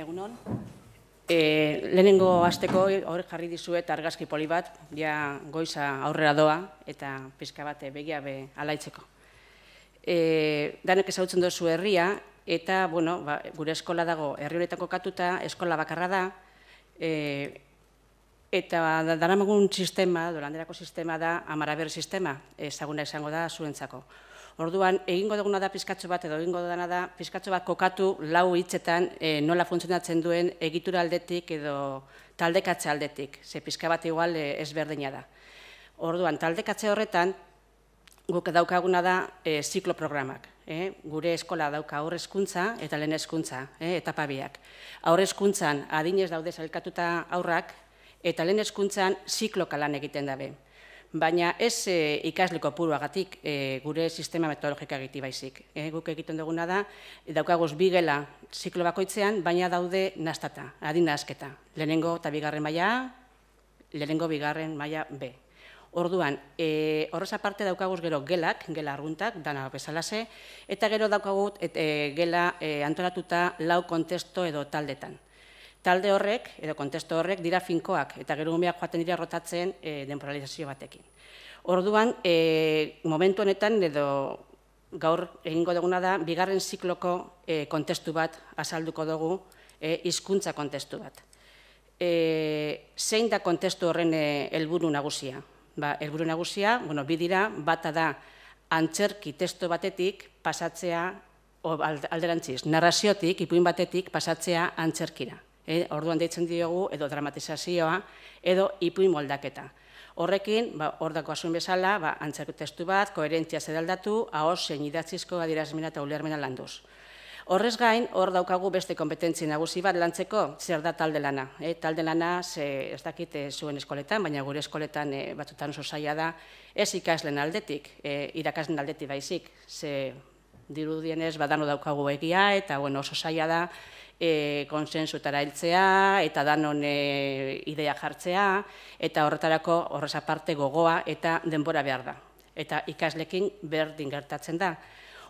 Egunon, e, eh, lehenengo azteko hori jarri dizuet argazki poli bat, ja goiza aurrera doa eta pizka bate begia be alaitzeko. E, eh, danek ezagutzen duzu herria eta bueno, ba, gure eskola dago herri honetako katuta, eskola bakarra da, e, eta ba, sistema, dolanderako sistema da, amaraber sistema, ezaguna izango da zuentzako. Orduan, egingo duguna da pizkatzu bat, edo egingo dudana da pizkatzu bat kokatu lau hitzetan e, nola funtzionatzen duen egitura aldetik edo taldekatze aldetik. Ze pizka bat igual e, ezberdina da. Orduan, taldekatze horretan, guk daukaguna da e, zikloprogramak. E, gure eskola dauka aurrezkuntza eta lehen hezkuntza, e, eta pabiak. Aurrezkuntzan adinez daude zailkatuta aurrak, eta lehen hezkuntzan ziklokalan egiten dabe baina ez eh, ikasleko puruagatik eh, gure sistema metodologika egiti baizik. Eh, guk egiten duguna da, daukagoz bigela ziklo bakoitzean, baina daude nastata, adina asketa. Lehenengo eta bigarren A, lehenengo bigarren maia B. Orduan, horreza parte daukaguz gero gelak, gela arguntak, dana bezalase, eta gero daukagut gela antolatuta lau kontesto edo taldetan talde horrek, edo kontesto horrek, dira finkoak, eta gero joaten dira rotatzen eh, denporalizazio batekin. Orduan, eh, momentu honetan, edo gaur egingo duguna da, bigarren zikloko eh, kontestu bat azalduko dugu, izkuntza kontestu bat. Zein da kontestu horren helburu nagusia? Ba, Elburu nagusia, bueno, bidira, bata da, antzerki testo batetik pasatzea, alderantziz, narraziotik, ipuin batetik pasatzea antzerkira eh, orduan deitzen diogu, edo dramatizazioa, edo ipuin moldaketa. Horrekin, ba, hor dako asun bezala, ba, antzerko testu bat, koherentzia zedaldatu, ahos, zein idatzizko adierazmena eta ulermena landuz. Horrez gain, hor daukagu beste kompetentzi nagusi bat lantzeko zer da talde lana. E, talde lana, ze, ez dakit e, zuen eskoletan, baina gure eskoletan e, batzutan oso zaila da, ez ikaslen aldetik, e, irakaslen aldetik baizik, ze dirudienez badano daukagu egia, eta bueno, oso saia da e, konsensuetara heltzea eta danon e, ideia jartzea, eta horretarako horrez aparte gogoa eta denbora behar da. Eta ikaslekin berdin gertatzen da.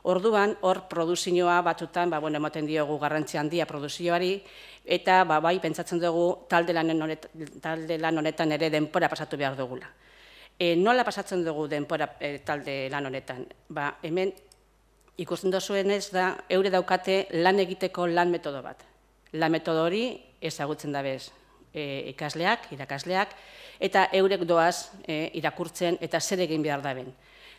Orduan, hor produzioa batzutan, ba, bueno, ematen diogu garrantzi handia produzioari, eta ba, bai, pentsatzen dugu talde lan, talde lan honetan ere denpora pasatu behar dugula. E, nola pasatzen dugu denbora e, talde lan honetan? Ba, hemen ikusten dozuen ez da, eure daukate lan egiteko lan metodo bat. Lan metodo hori ezagutzen da bez e, ikasleak, irakasleak, eta eurek doaz e, irakurtzen eta zer egin behar da ben.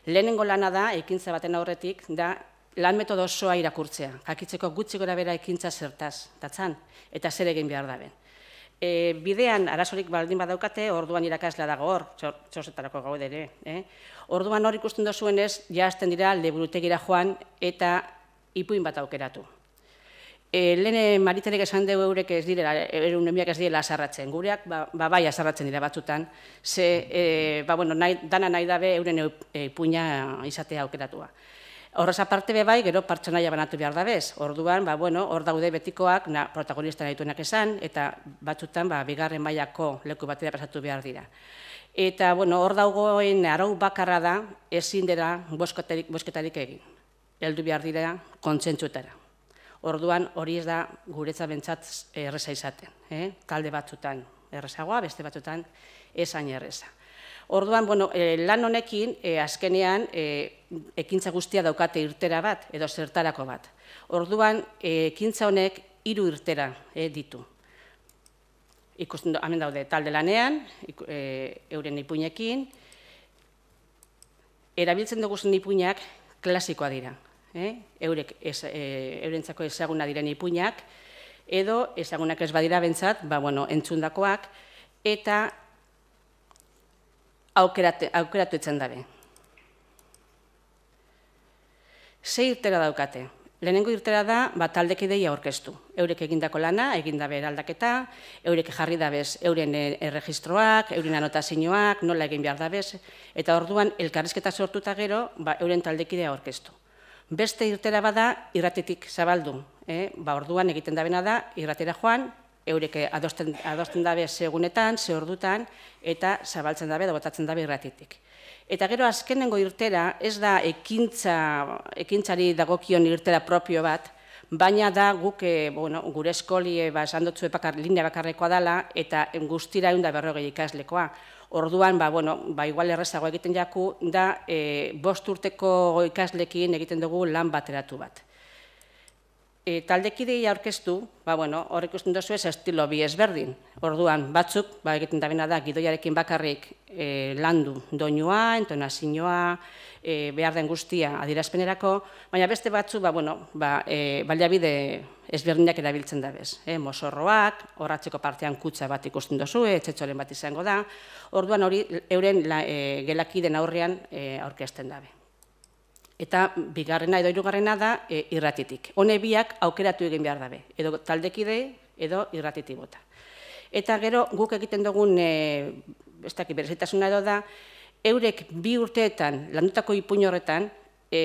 Lehenengo lana da, ekintza baten aurretik, da lan metodo osoa irakurtzea, jakitzeko gutxi gora bera ekintza zertaz, datzan, eta zer egin behar da ben. E, bidean arazorik baldin badaukate, orduan irakaslea dago hor, txosetarako gaude ere. Eh? Orduan hor ikusten duzuenez jazten dira leburutegira joan eta ipuin bat aukeratu. E, lehen eh, mariterek esan dugu eurek ez direla, erun emiak ez direla azarratzen. Gureak, ba, ba bai azarratzen dira batzutan, ze, eh, ba, bueno, nahi, dana nahi dabe euren ipuina izatea aukeratua. Horrez aparte be bai, gero pertsonaia banatu behar da bez. Orduan, ba, bueno, hor daude betikoak na, protagonista nahi esan, eta batzutan ba, bigarren mailako leku batera pasatu behar dira. Eta, bueno, hor dagoen arau bakarra da, ezin dira bosketarik, bosketarik egin. Eldu behar dira kontzentzutara. Orduan, hori ez da guretza bentsat erresa izaten. Eh? Talde batzutan errezagoa, beste batzutan esain erreza. Orduan, bueno, eh, lan honekin, eh, azkenean, eh, ekintza guztia daukate irtera bat, edo zertarako bat. Orduan, ekintza honek hiru irtera ditu. Ikusten du, hamen daude, talde lanean, euren ipuinekin, erabiltzen duguzen ipuinak klasikoa dira. Eurek, eurentzako ezaguna diren ipuinak, edo ezagunak ez badira bentsat, ba, bueno, entzundakoak, eta aukerate, aukeratu dabe. Sei irtera daukate. Lehenengo irtera da, bat aldek aurkeztu. Eurek egindako lana, egindabe eraldaketa, eurek jarri dabez euren e, erregistroak, euren anotazioak, nola egin behar dabez, eta orduan elkarrizketa sortuta gero, ba, euren taldekidea aurkeztu. Beste irtera bada, irratetik zabaldu. Eh? Ba, orduan egiten dabena da, irratera joan, eurek adosten, adosten dabe segunetan, zehordutan, eta zabaltzen dabe, botatzen dabe irratitik. Eta gero azkenengo irtera, ez da ekintza, ekintzari dagokion irtera propio bat, baina da guk eh, bueno, gure eskoli eh, ba, esan dutzu epakar, linea bakarrekoa dela, eta guztira egun da berrogei ikaslekoa. Orduan, ba, bueno, ba, igual errezago egiten jaku, da e, bost urteko ikaslekin egiten dugu lan bateratu bat e, eh, taldekidei aurkeztu, ba, bueno, hor ikusten duzu ez estilo bi ezberdin. Orduan, batzuk, ba, egiten dabena da, gidoiarekin bakarrik e, landu doinua, entonazioa, e, eh, behar den guztia adirazpenerako, baina beste batzu, ba, bueno, ba, e, ezberdinak erabiltzen da bez. E, mosorroak, horratzeko partean kutsa bat ikusten duzu, txetxoren bat izango da, orduan hori euren la, e, gelakiden aurrean e, aurkezten dabe. Eta bigarrena edo irugarrena da e, irratitik. Hone biak aukeratu egin behar dabe, edo taldekide edo irratitik bota. Eta gero guk egiten dugun, e, ez dakit berezitasuna edo da, eurek bi urteetan, landutako ipuin horretan, e,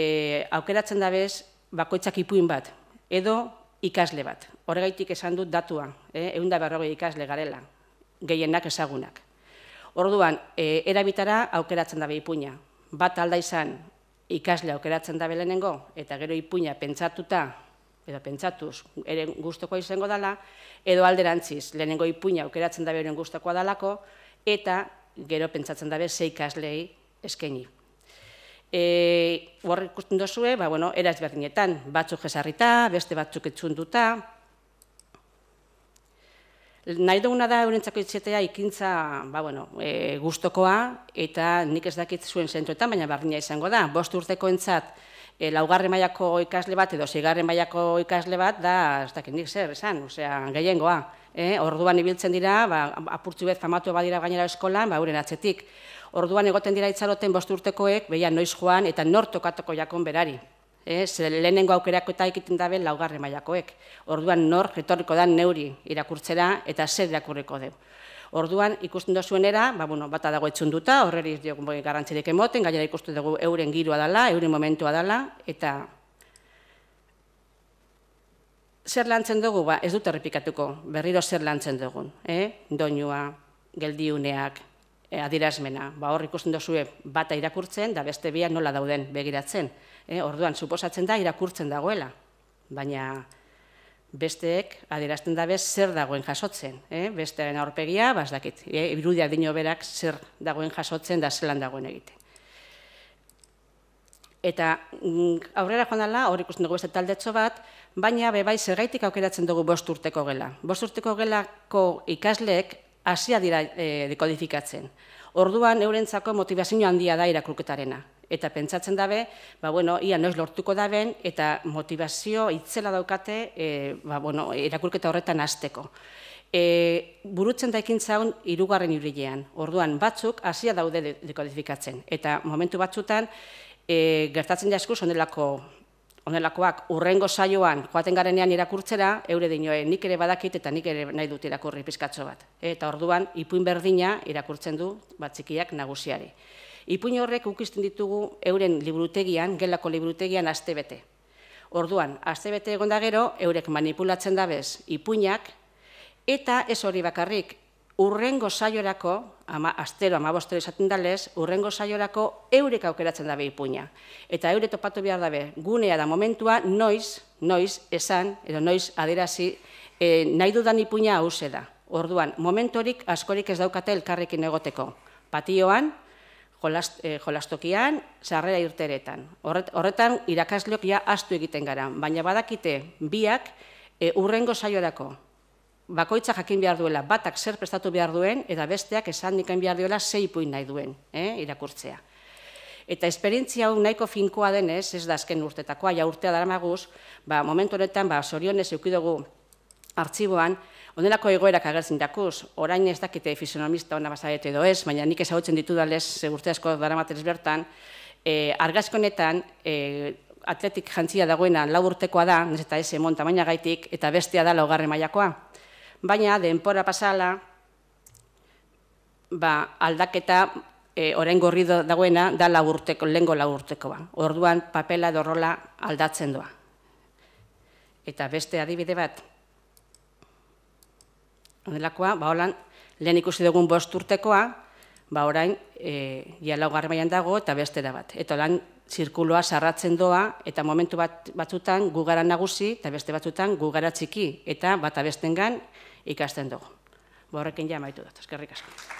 aukeratzen dabez bakoitzak ipuin bat, edo ikasle bat. Horregaitik esan dut datua, e, egun da beharroge ikasle garela, gehienak ezagunak. Orduan, e, erabitara aukeratzen dabe ipuina, bat alda izan ikasle okeratzen da belenengo, eta gero ipuina pentsatuta, edo pentsatuz, eren guztokoa izango dala, edo alderantziz, lehenengo ipuina aukeratzen da beren guztokoa dalako, eta gero pentsatzen dabe ze kaslei eskaini. E, horrek ikusten ba, eraz berdinetan, batzuk jesarrita, beste batzuk etxunduta, nahi duguna da eurentzako etxetea ikintza ba, bueno, e, gustokoa eta nik ez dakit zuen zentruetan, baina barnia izango da. Bost urteko entzat, e, laugarren mailako ikasle bat edo zigarren mailako ikasle bat da, ez dakit nik zer, esan, osea, gehiengoa. E, orduan ibiltzen dira, ba, apurtzu famatu badira gainera eskolan, ba, uren atzetik. Orduan egoten dira itzaloten bost urtekoek, behia noiz joan eta nortokatoko jakon berari eh, lehenengo aukerako eta ekiten dabe laugarre mailakoek. Orduan nor, retorriko da neuri irakurtzera eta zer irakurriko deu. Orduan ikusten duzuenera, ba, bueno, bata dago duta, horreri diogun boi garantzirik emoten, gainera ikusten dugu euren giroa dela, euren momentua dela, eta zer lantzen dugu, ba, ez dut errepikatuko, berriro zer lantzen dugun, eh? doinua, geldiuneak, E, adirazmena. Ba, hor ikusten dozu bata irakurtzen, da beste bia nola dauden begiratzen. E, orduan, suposatzen da, irakurtzen dagoela. Baina, besteek adirazten dabe zer dagoen jasotzen. E, bestearen aurpegia, bazdakit, e, irudia dino berak zer dagoen jasotzen, da zelan dagoen egite. Eta mm, aurrera joan dela, hor ikusten dugu beste taldetxo bat, baina bebai zergaitik aukeratzen dugu bost urteko gela. Bost urteko gelako ikasleek hasia dira e, dekodifikatzen. Orduan, eurentzako motivazio handia da irakurketarena. Eta pentsatzen dabe, ba, bueno, ia noiz lortuko daben, eta motivazio itzela daukate e, ba, bueno, irakurketa horretan hasteko. E, burutzen daikin zaun, irugarren hurilean. Orduan, batzuk hasia daude dekodifikatzen. Eta momentu batzutan, e, gertatzen jasku, sondelako onelakoak urrengo saioan joaten garenean irakurtzera, eure dinoe nik ere badakit eta nik ere nahi dut irakurri pizkatxo bat. Eta orduan, ipuin berdina irakurtzen du batzikiak nagusiari. Ipuin horrek ukisten ditugu euren liburutegian, gelako liburutegian, azte Orduan, azte bete gero, eurek manipulatzen dabez ipuinak, eta ez hori bakarrik, urrengo saiorako, ama, astero, ama bostero esaten dalez, urrengo saiorako eurek aukeratzen dabe ipuña. Eta eure topatu behar dabe, gunea da momentua, noiz, noiz, esan, edo noiz aderazi, e, eh, nahi dudan ipuña hause da. Orduan, momentorik askorik ez daukate elkarrekin egoteko. Patioan, jolast, e, jolastokian, sarrera irteretan. horretan, irakasleok ja astu egiten gara, baina badakite biak, e, eh, urrengo saiorako, bakoitza jakin behar duela, batak zer prestatu behar duen, eta besteak esan nikain behar duela zei puin nahi duen, eh, irakurtzea. Eta esperientzia hau nahiko finkoa denez, ez da azken urtetakoa, ja urtea dara maguz, ba, momentu honetan, ba, sorionez eukidugu artxiboan, Onelako egoerak agertzen dakuz, orain ez dakite fisionomista ona bazaret edo ez, baina nik ezagutzen ditu dales, urteazko asko dara bertan, e, argazkonetan, e, atletik jantzia dagoena lau urtekoa da, ez eta ez e, monta, baina gaitik, eta bestea da laugarre mailakoa baina denpora pasala ba, aldaketa e, orain gorri dagoena da laburteko, lengo gola urtekoa. Orduan papela dorrola aldatzen doa. Eta beste adibide bat, ondelakoa, ba, holan, lehen ikusi dugun bost urtekoa, ba, orain, ja eh, jala garmaian dago eta beste da bat. Eta lan, zirkuloa sarratzen doa, eta momentu bat, batzutan gugara nagusi, eta beste batzutan gu txiki, eta bata bestengan, ikasten dugu. Borrekin ba, jamaitu dut, eskerrik asko.